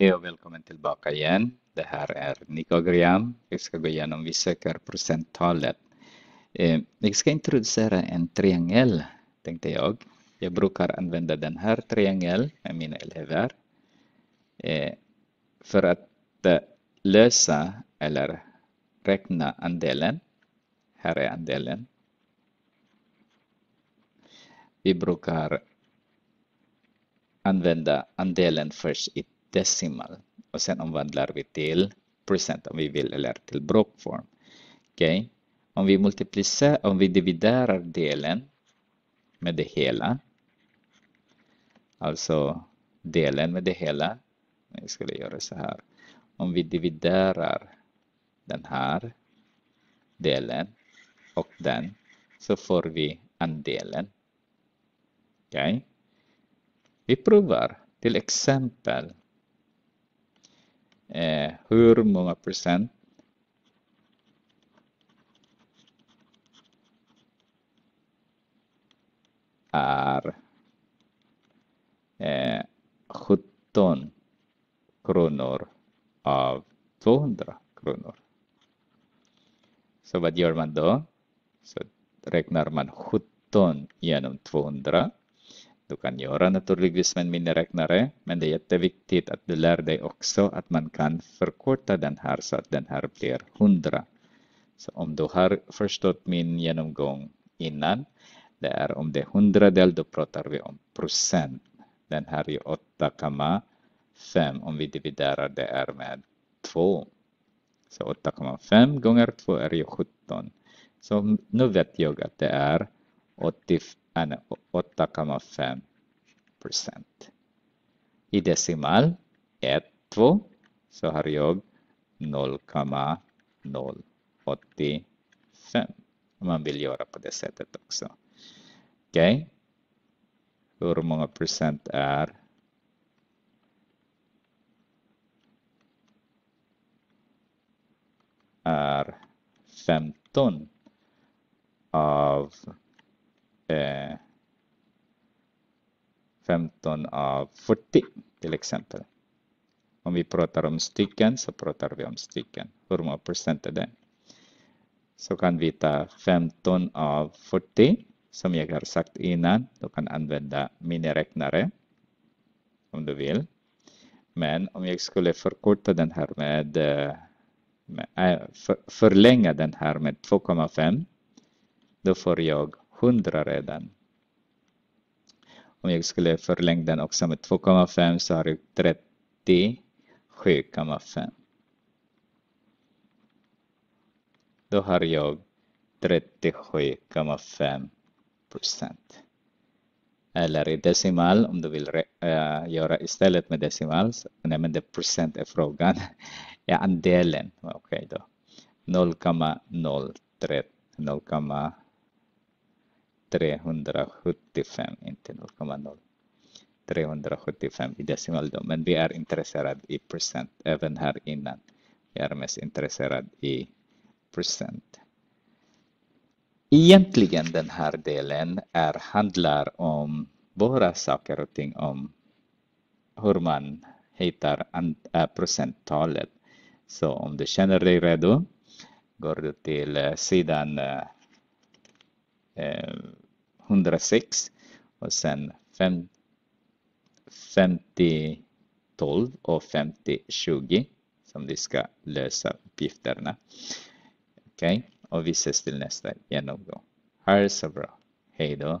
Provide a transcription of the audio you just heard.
Hej och välkommen tillbaka igen. Det här är Nico Griam. Vi ska gå igenom vi söker procenttalet. Eh, vi ska introducera en triangel, tänkte jag. Jag brukar använda den här triangeln med mina elever eh, för att eh, lösa eller räkna andelen. Här är andelen. Vi brukar använda andelen först i decimal och sen omvandlar vi till procent om vi vill eller till brokform. Okej, okay? om vi multiplicerar, om vi dividerar delen med det hela, alltså delen med det hela, jag skulle göra så här, om vi dividerar den här delen och den så får vi andelen. Okej? Okay? Vi provar till exempel eh, hur många procent är eh, 17 kronor av 200 kronor. Så vad gör man då? Så räknar man 17 genom 200 du kan göra naturligtvis med miniräknare, men det är jätteviktigt att du lär dig också att man kan förkorta den här så att den här blir 100. Så om du har förstått min genomgång innan, det är om det är hundradel, då pratar vi om procent. Den här är 8,5 om vi dividerar det är med 2. Så 8,5 gånger 2 är ju 17. Så nu vet jag att det är 80 ano, 8,5%. I decimal 1 så har jag 0,085. Man vill göra på det So, Okay. Hur mga percent är är 15 of eh, 15 av 40 till exempel. Om vi pratar om stycken så pratar vi om stycken. Hur många procent är det? Så kan vi ta 15 av 40 som jag har sagt innan. Du kan använda miniräknare om du vill. Men om jag skulle förkorta den här med, eh, med eh, för, förlänga den här med 2,5 då får jag 100 redan. Om jag skulle förlänga den också med 2,5 så har jag 37,5. Då har jag 37,5 procent. Eller i decimal, om du vill äh, göra istället med decimal, så, nej men det procent är frågan. ja, andelen, okej okay då. 0,03, 0,03. 375, inte 0,0. 375 i decimal då, men vi är intresserade i procent även här innan. Vi är mest intresserade i procent. Egentligen den här delen är, handlar om bara saker och ting om hur man hittar äh, procenttalet. Så om du känner dig redo går du till äh, sidan äh, 106 eh, och sen 5, 50 12 och 50 20 som du ska lösa uppgifterna. Okej, okay? och vi ses till nästa genomgång. Ha det så bra. Hej då.